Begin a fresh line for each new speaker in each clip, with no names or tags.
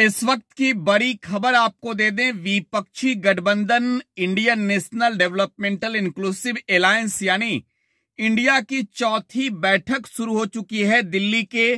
इस वक्त की बड़ी खबर आपको दे दें विपक्षी गठबंधन Indian National Developmental Inclusive Alliance यानी इंडिया की चौथी बैठक शुरू हो चुकी है दिल्ली के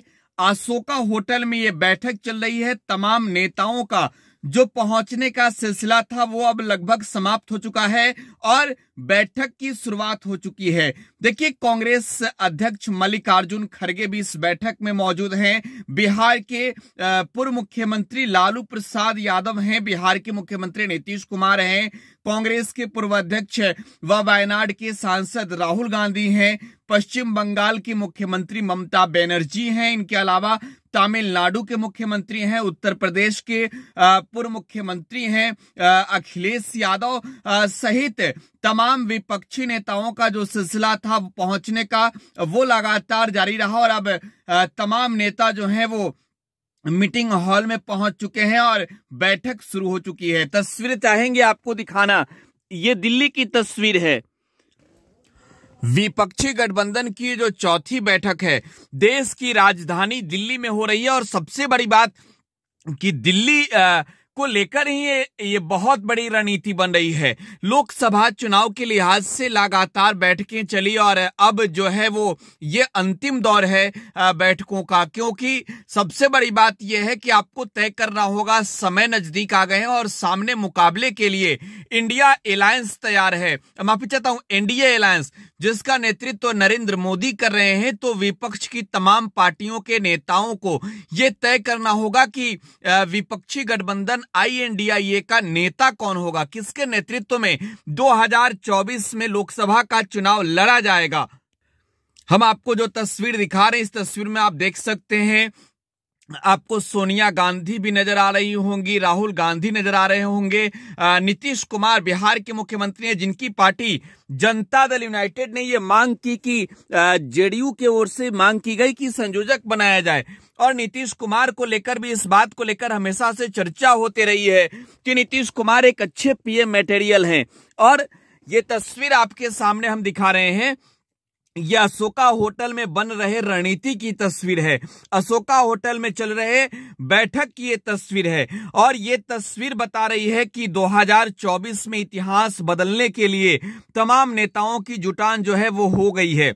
अशोका होटल में ये बैठक चल रही है तमाम नेताओं का जो पहुंचने का सिलसिला था वो अब लगभग समाप्त हो चुका है और बैठक की शुरुआत हो चुकी है देखिए कांग्रेस अध्यक्ष मल्लिकार्जुन खड़गे भी इस बैठक में मौजूद हैं बिहार के पूर्व मुख्यमंत्री लालू प्रसाद यादव हैं बिहार के मुख्यमंत्री नीतीश कुमार हैं कांग्रेस के पूर्व अध्यक्ष व वायनाड के सांसद राहुल गांधी हैं पश्चिम बंगाल की मुख्यमंत्री ममता बनर्जी हैं इनके अलावा तमिलनाडु के मुख्यमंत्री हैं उत्तर प्रदेश के पूर्व मुख्यमंत्री हैं अखिलेश यादव सहित तमाम विपक्षी नेताओं का जो सिलसिला था पहुंचने का वो लगातार जारी रहा और अब तमाम नेता जो हैं वो मीटिंग हॉल में पहुंच चुके हैं और बैठक शुरू हो चुकी है तस्वीर चाहेंगे आपको दिखाना ये दिल्ली की तस्वीर है विपक्षी गठबंधन की जो चौथी बैठक है देश की राजधानी दिल्ली में हो रही है और सबसे बड़ी बात कि दिल्ली आ, को लेकर ही ये ये बहुत बड़ी रणनीति बन रही है लोकसभा चुनाव के लिहाज से लगातार बैठकें चली और अब जो है वो ये अंतिम दौर है बैठकों का क्योंकि सबसे बड़ी बात यह है कि आपको तय करना होगा समय नजदीक आ गए हैं और सामने मुकाबले के लिए इंडिया अलायंस तैयार है माफी चाहता हूँ एनडीए अलायंस जिसका नेतृत्व तो नरेंद्र मोदी कर रहे हैं तो विपक्ष की तमाम पार्टियों के नेताओं को यह तय करना होगा कि विपक्षी गठबंधन गठबंधन आईएनडीआईए का नेता कौन होगा किसके नेतृत्व में 2024 में लोकसभा का चुनाव लड़ा जाएगा हम आपको जो तस्वीर दिखा रहे हैं इस तस्वीर में आप देख सकते हैं आपको सोनिया गांधी भी नजर आ रही होंगी राहुल गांधी नजर आ रहे होंगे नीतीश कुमार बिहार के मुख्यमंत्री हैं जिनकी पार्टी जनता दल यूनाइटेड ने ये मांग की कि जेडीयू के ओर से मांग की गई कि संयोजक बनाया जाए और नीतीश कुमार को लेकर भी इस बात को लेकर हमेशा से चर्चा होती रही है कि नीतीश कुमार एक अच्छे पीएम मेटेरियल हैं और ये तस्वीर आपके सामने हम दिखा रहे हैं यह अशोका होटल में बन रहे रणनीति की तस्वीर है अशोका होटल में चल रहे बैठक की ये तस्वीर है और ये तस्वीर बता रही है कि 2024 में इतिहास बदलने के लिए तमाम नेताओं की जुटान जो है वो हो गई है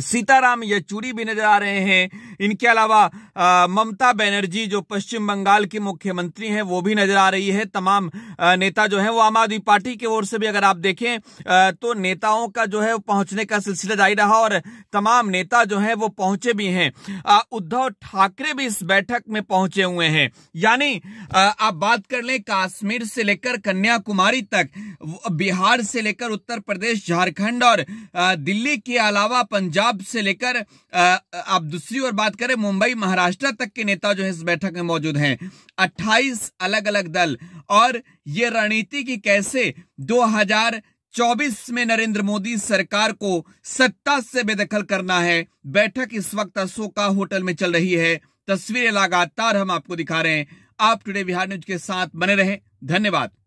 सीताराम येचूरी भी नजर आ रहे हैं इनके अलावा ममता बनर्जी जो पश्चिम बंगाल की मुख्यमंत्री हैं वो भी नजर आ रही है तमाम नेता जो हैं वो आम आदमी पार्टी की ओर से भी अगर आप देखें तो नेताओं का जो है पहुंचने का सिलसिला जारी रहा और तमाम नेता जो है वो पहुंचे भी हैं उद्धव ठाकरे भी इस बैठक में पहुंचे हुए हैं यानी आप बात कर लें काश्मीर से लेकर कन्याकुमारी तक बिहार से लेकर उत्तर प्रदेश झारखंड और दिल्ली के अलावा पंजाब से लेकर आप दूसरी ओर बात करें मुंबई महाराष्ट्र तक के नेता जो है इस बैठक में मौजूद हैं 28 अलग अलग दल और ये रणनीति की कैसे 2024 में नरेंद्र मोदी सरकार को सत्ता से बेदखल करना है बैठक इस वक्त अशोका होटल में चल रही है तस्वीरें लगातार हम आपको दिखा रहे हैं आप टुडे बिहार न्यूज के साथ बने रहे धन्यवाद